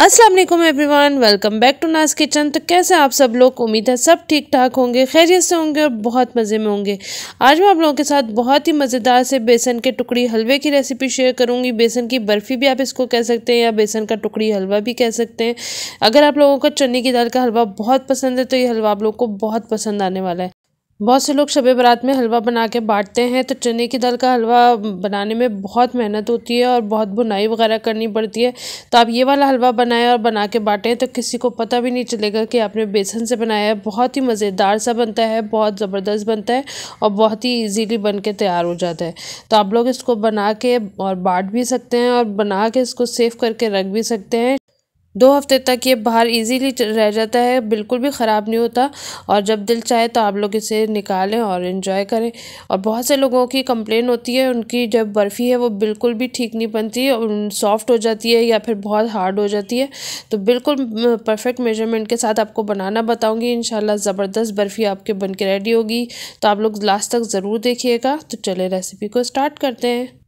अस्सलाम वालेकुम everyone welcome back to Naz kitchen तो कैसे आप सब लोग उम्मीद है सब ठीक ठाक होंगे खैरियत से होंगे और बहुत मज़े में होंगे आज मैं आप लोगों के साथ बहुत ही मज़ेदार से बेसन के टुकड़ी हलवे की रेसिपी शेयर करूंगी बेसन की बर्फ़ी भी आप इसको कह सकते हैं या बेसन का टुकड़ी हलवा भी कह सकते हैं अगर आप लोगों को चने की दाल का हलवा बहुत पसंद है तो ये हलवा आप लोग को बहुत पसंद आने वाला है बहुत से लोग शब बारात में हलवा बना के बाँटते हैं तो चने की दाल का हलवा बनाने में बहुत मेहनत होती है और बहुत बुनाई वगैरह करनी पड़ती है तो आप ये वाला हलवा बनाएं और बना के बाँटें तो किसी को पता भी नहीं चलेगा कि आपने बेसन से बनाया है बहुत ही मज़ेदार सा बनता है बहुत ज़बरदस्त बनता है और बहुत ही ईजीली बन के तैयार हो जाता है तो आप लोग इसको बना के और बाँट भी सकते हैं और बना के इसको सेव करके रख भी सकते हैं दो हफ्ते तक ये बाहर इजीली रह जाता है बिल्कुल भी ख़राब नहीं होता और जब दिल चाहे तो आप लोग इसे निकालें और इन्जॉय करें और बहुत से लोगों की कंप्लेन होती है उनकी जब बर्फ़ी है वो बिल्कुल भी ठीक नहीं बनती है सॉफ्ट हो जाती है या फिर बहुत हार्ड हो जाती है तो बिल्कुल परफेक्ट मेजरमेंट के साथ आपको बनाना बताऊँगी इन ज़बरदस्त बर्फ़ी आपके बन के रेडी होगी तो आप लोग लास्ट तक ज़रूर देखिएगा तो चले रेसिपी को स्टार्ट करते हैं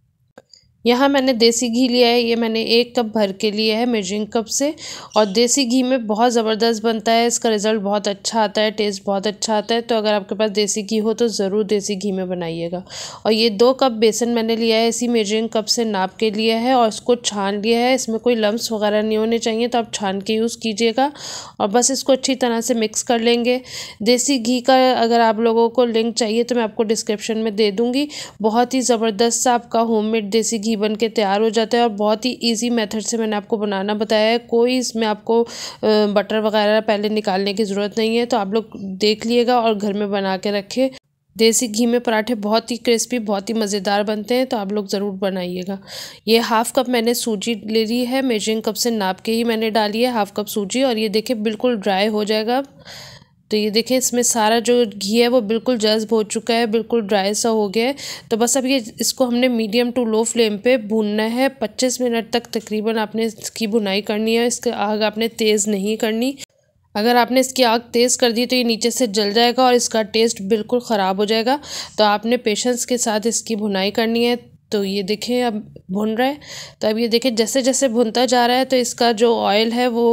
यहाँ मैंने देसी घी लिया है ये मैंने एक कप भर के लिए है मेजरिंग कप से और देसी घी में बहुत ज़बरदस्त बनता है इसका रिज़ल्ट बहुत अच्छा आता है टेस्ट बहुत अच्छा आता है तो अगर आपके पास देसी घी हो तो ज़रूर देसी घी में बनाइएगा और ये दो कप बेसन मैंने लिया है इसी मेजरिंग कप से नाप के लिया है और इसको छान लिया है इसमें कोई लम्ब वगैरह नहीं होने चाहिए तो आप छान के यूज़ कीजिएगा और बस इसको अच्छी तरह से मिक्स कर लेंगे देसी घी का अगर आप लोगों को लिंक चाहिए तो मैं आपको डिस्क्रिप्शन में दे दूँगी बहुत ही ज़बरदस्त सा आपका होम देसी घी घी बन के तैयार हो जाता है और बहुत ही ईजी मेथड से मैंने आपको बनाना बताया है कोई इसमें आपको बटर वगैरह पहले निकालने की ज़रूरत नहीं है तो आप लोग देख लीजिएगा और घर में बना के रखें देसी घी में पराठे बहुत ही क्रिस्पी बहुत ही मज़ेदार बनते हैं तो आप लोग ज़रूर बनाइएगा ये हाफ़ कप मैंने सूजी ले ली है मेजरिंग कप से नाप के ही मैंने डाली है हाफ़ कप सूजी और ये देखिए बिल्कुल ड्राई हो जाएगा तो ये देखें इसमें सारा जो घी है वो बिल्कुल जज्ब हो चुका है बिल्कुल ड्राई सा हो गया है तो बस अब ये इसको हमने मीडियम टू लो फ्लेम पे भूनना है 25 मिनट तक तकरीबन आपने इसकी भुनाई करनी है इसकी आग आपने तेज़ नहीं करनी अगर आपने इसकी आग तेज़ कर दी तो ये नीचे से जल जाएगा और इसका टेस्ट बिल्कुल ख़राब हो जाएगा तो आपने पेशेंस के साथ इसकी भुनाई करनी है तो ये देखें अब भुन रहा है तो अब ये देखें जैसे जैसे भुनता जा रहा है तो इसका जो ऑयल है वो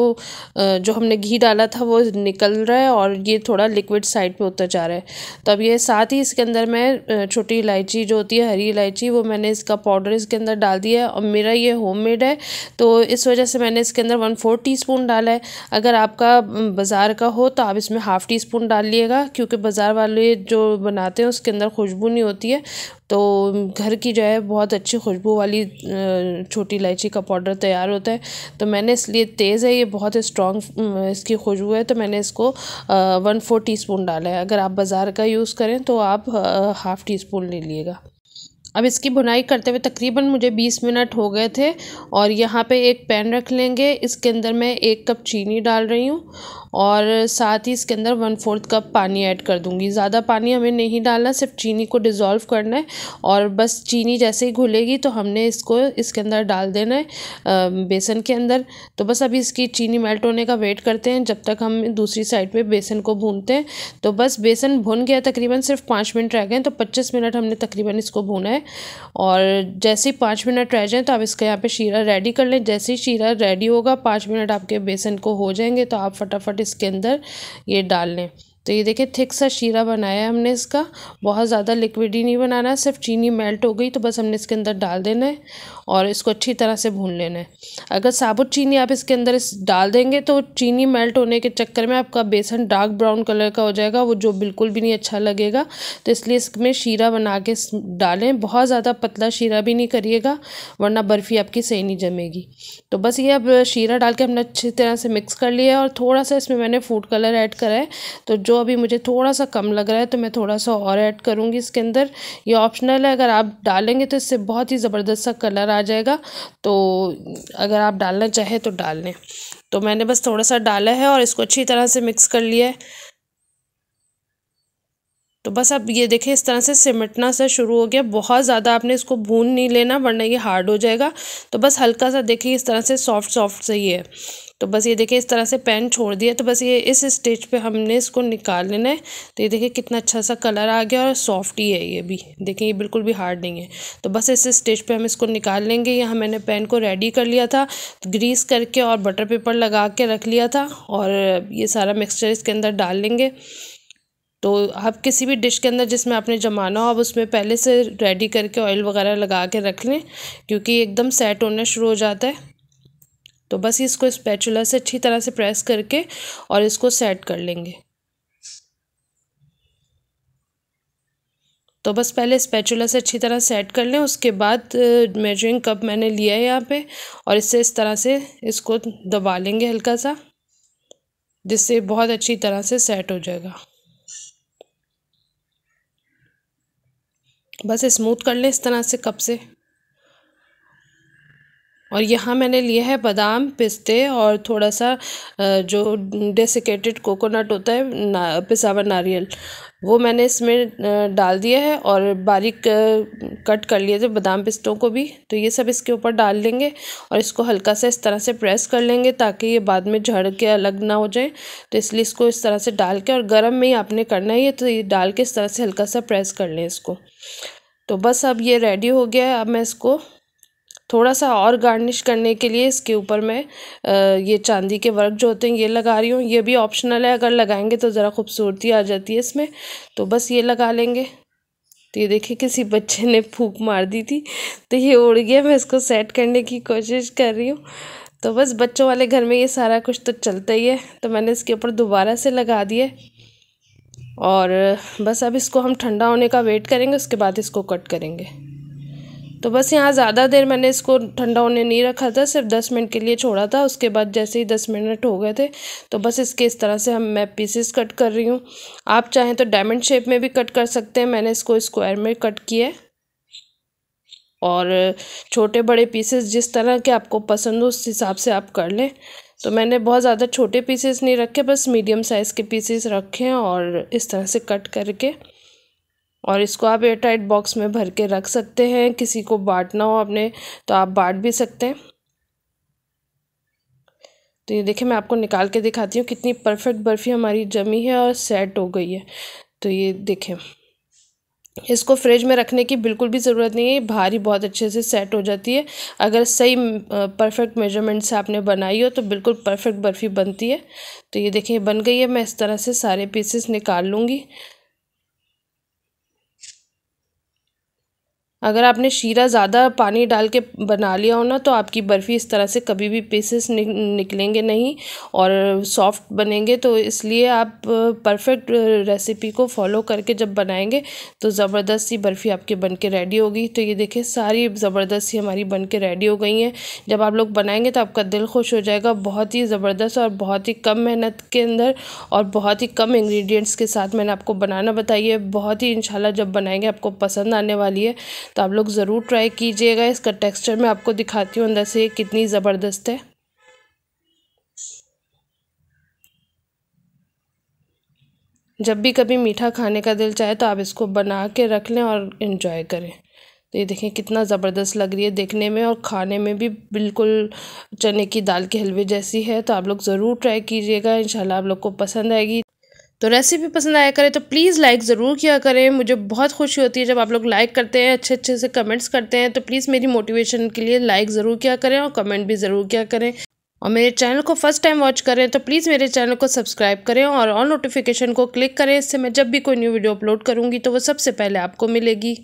जो हमने घी डाला था वो निकल रहा है और ये थोड़ा लिक्विड साइड पे होता जा रहा है तो अब ये साथ ही इसके अंदर मैं छोटी इलायची जो होती है हरी इलायची वो मैंने इसका पाउडर इसके अंदर डाल दिया है और मेरा ये होम है तो इस वजह से मैंने इसके अंदर वन फोर टी डाला है अगर आपका बाज़ार का हो तो आप इसमें हाफ़ टी स्पून डाल लीजिएगा क्योंकि बाज़ार वाले जो बनाते हैं उसके अंदर खुशबू नहीं होती है तो घर की जो है बहुत अच्छी खुशबू वाली छोटी इलायची का पाउडर तैयार होता है तो मैंने इसलिए तेज़ है ये बहुत स्ट्रॉन्ग इसकी खुशबू है तो मैंने इसको वन फोर टी स्पून डाला है अगर आप बाज़ार का यूज़ करें तो आप हाफ़ टी स्पून ले लीजिएगा अब इसकी बुनाई करते हुए तकरीबन मुझे 20 मिनट हो गए थे और यहाँ पे एक पैन रख लेंगे इसके अंदर मैं एक कप चीनी डाल रही हूँ और साथ ही इसके अंदर वन फोर्थ कप पानी ऐड कर दूँगी ज़्यादा पानी हमें नहीं डालना सिर्फ चीनी को डिज़ोल्व करना है और बस चीनी जैसे ही घुलेगी तो हमने इसको इसके अंदर डाल देना है बेसन के अंदर तो बस अभी इसकी चीनी मेल्ट होने का वेट करते हैं जब तक हम दूसरी साइड पर बेसन को भूनते हैं तो बस बेसन भुन गया तकरीबन सिर्फ पाँच मिनट रह गए तो पच्चीस मिनट हमने तकरीबन इसको भूना है और जैसे ही पाँच मिनट रह जाएँ तो आप इसका यहाँ पर शीरा रेडी कर लें जैसे ही शीरा रेडी होगा पाँच मिनट आपके बेसन को हो जाएंगे तो आप फटाफट इसके अंदर ये डाल लें तो ये देखिए थिक सा शीरा बनाया है हमने इसका बहुत ज़्यादा लिक्विड ही नहीं बनाना सिर्फ चीनी मेल्ट हो गई तो बस हमने इसके अंदर डाल देना है और इसको अच्छी तरह से भून लेना है अगर साबुत चीनी आप इसके अंदर इस डाल देंगे तो चीनी मेल्ट होने के चक्कर में आपका बेसन डार्क ब्राउन कलर का हो जाएगा वो जो बिल्कुल भी नहीं अच्छा लगेगा तो इसलिए इसमें शीरा बना के डालें बहुत ज़्यादा पतला शीरा भी नहीं करिएगा वरना बर्फ़ी आपकी सही नहीं जमेगी तो बस ये अब शीरा डाल के हमने अच्छी तरह से मिक्स कर लिया है और थोड़ा सा इसमें मैंने फूड कलर ऐड करा है तो जो अभी मुझे थोड़ा सा कम लग रहा है तो मैं थोड़ा सा और ऐड करूँगी इसके अंदर ये ऑप्शनल है अगर आप डालेंगे तो इससे बहुत ही ज़बरदस्त सा कलर आ जाएगा तो अगर आप डालना चाहें तो डाल लें तो मैंने बस थोड़ा सा डाला है और इसको अच्छी तरह से मिक्स कर लिया है तो बस अब ये देखें इस तरह से सिमटना सा शुरू हो गया बहुत ज़्यादा आपने इसको भून नहीं लेना वरना ये हार्ड हो जाएगा तो बस हल्का सा देखिए इस तरह से सॉफ्ट सॉफ्ट सही है तो बस ये देखिए इस तरह से पेन छोड़ दिया तो बस ये इस स्टेज पे हमने इसको निकाल लेना है तो ये देखिए कितना अच्छा सा कलर आ गया और सॉफ्ट ही है ये भी देखिए ये बिल्कुल भी हार्ड नहीं है तो बस इस स्टेज पर हम इसको निकाल लेंगे यहाँ मैंने पेन को रेडी कर लिया था तो ग्रीस करके और बटर पेपर लगा के रख लिया था और ये सारा मिक्सचर इसके अंदर डाल लेंगे तो आप किसी भी डिश के अंदर जिसमें आपने जमाना हो आप उसमें पहले से रेडी करके ऑयल वगैरह लगा के रख लें क्योंकि एकदम सेट होना शुरू हो जाता है तो बस इसको स्पैचुला से अच्छी तरह से प्रेस करके और इसको सेट कर लेंगे तो बस पहले स्पैचुला से अच्छी तरह सेट कर लें उसके बाद मेजरिंग कप मैंने लिया है यहाँ पे और इससे इस तरह से इसको दबा लेंगे हल्का सा जिससे बहुत अच्छी तरह से सेट हो जाएगा बस स्मूथ कर लें इस तरह से कप से और यहाँ मैंने लिया है बादाम पिस्ते और थोड़ा सा जो डेसिकेटेड कोकोनट होता है ना, पिसावर नारियल वो मैंने इसमें डाल दिया है और बारीक कट कर लिए थे बादाम पिस्तों को भी तो ये सब इसके ऊपर डाल लेंगे और इसको हल्का सा इस तरह से प्रेस कर लेंगे ताकि ये बाद में झड़ के अलग ना हो जाए तो इसलिए इसको इस तरह से डाल के और गर्म में ही आपने करना है ये तो ये डाल के इस तरह से हल्का सा प्रेस कर लें इसको तो बस अब ये रेडी हो गया है अब मैं इसको थोड़ा सा और गार्निश करने के लिए इसके ऊपर मैं ये चांदी के वर्क जो होते हैं ये लगा रही हूँ ये भी ऑप्शनल है अगर लगाएंगे तो ज़रा खूबसूरती आ जाती है इसमें तो बस ये लगा लेंगे तो ये देखिए किसी बच्चे ने फूक मार दी थी तो ये उड़ गया मैं इसको सेट करने की कोशिश कर रही हूँ तो बस बच्चों वाले घर में ये सारा कुछ तो चलता ही है तो मैंने इसके ऊपर दोबारा से लगा दिए और बस अब इसको हम ठंडा होने का वेट करेंगे उसके बाद इसको कट करेंगे तो बस यहाँ ज़्यादा देर मैंने इसको ठंडा होने नहीं रखा था सिर्फ दस मिनट के लिए छोड़ा था उसके बाद जैसे ही दस मिनट हो गए थे तो बस इसके इस तरह से हम मैं पीसेस कट कर रही हूँ आप चाहें तो डायमंड शेप में भी कट कर सकते हैं मैंने इसको स्क्वायर में कट किया है और छोटे बड़े पीसेस जिस तरह के आपको पसंद हो उस हिसाब से आप कर लें तो मैंने बहुत ज़्यादा छोटे पीसेस नहीं रखे बस मीडियम साइज़ के पीसेस रखे हैं और इस तरह से कट करके और इसको आप एयर टाइट बॉक्स में भर के रख सकते हैं किसी को बांटना हो आपने तो आप बांट भी सकते हैं तो ये देखिए मैं आपको निकाल के दिखाती हूँ कितनी परफेक्ट बर्फ़ी हमारी जमी है और सेट हो गई है तो ये देखें इसको फ्रिज में रखने की बिल्कुल भी ज़रूरत नहीं है भारी बहुत अच्छे से सेट हो जाती है अगर सही परफेक्ट मेजरमेंट से आपने बनाई हो तो बिल्कुल परफेक्ट बर्फ़ी बनती है तो ये देखिए बन गई है मैं इस तरह से सारे पीसेस निकाल लूँगी अगर आपने शीरा ज़्यादा पानी डाल के बना लिया हो ना तो आपकी बर्फ़ी इस तरह से कभी भी पीसेस नि, निकलेंगे नहीं और सॉफ्ट बनेंगे तो इसलिए आप परफेक्ट रेसिपी को फॉलो करके जब बनाएंगे तो ज़बरदस्त सी बर्फ़ी आपके बन के रेडी होगी तो ये देखिए सारी ज़बरदस्त सी हमारी बन के रेडी हो गई हैं जब आप लोग बनाएंगे तो आपका दिल खुश हो जाएगा बहुत ही ज़बरदस्त और बहुत ही कम मेहनत के अंदर और बहुत ही कम इन्ग्रीडियंट्स के साथ मैंने आपको बनाना बताई है बहुत ही इन जब बनाएंगे आपको पसंद आने वाली है तो आप लोग ज़रूर ट्राई कीजिएगा इसका टेक्सचर मैं आपको दिखाती हूँ अंदर से कितनी ज़बरदस्त है जब भी कभी मीठा खाने का दिल चाहे तो आप इसको बना के रख लें और इन्जॉय करें तो ये देखें कितना ज़बरदस्त लग रही है देखने में और खाने में भी बिल्कुल चने की दाल के हलवे जैसी है तो आप लोग ज़रूर ट्राई कीजिएगा इंशाल्लाह आप लोग को पसंद आएगी तो रेसिपी पसंद आया करे तो प्लीज़ लाइक ज़रूर किया करें मुझे बहुत खुशी होती है जब आप लोग लाइक करते हैं अच्छे अच्छे से कमेंट्स करते हैं तो प्लीज़ मेरी मोटिवेशन के लिए लाइक ज़रूर किया करें और कमेंट भी ज़रूर किया करें और मेरे चैनल को फर्स्ट टाइम वॉच करें तो प्लीज़ मेरे चैनल को सब्सक्राइब करें और ऑल नोटिफिकेशन को क्लिक करें इससे मैं जब भी कोई न्यू वीडियो अपलोड करूँगी तो वो सबसे पहले आपको मिलेगी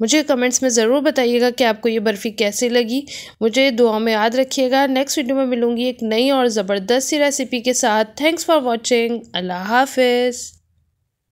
मुझे कमेंट्स में ज़रूर बताइएगा कि आपको ये बर्फ़ी कैसी लगी मुझे दुआ में याद रखिएगा नेक्स्ट वीडियो में मिलूँगी एक नई और ज़बरदस्त सी रेसिपी के साथ थैंक्स फॉर वॉचिंग अल्लाह हाफिज़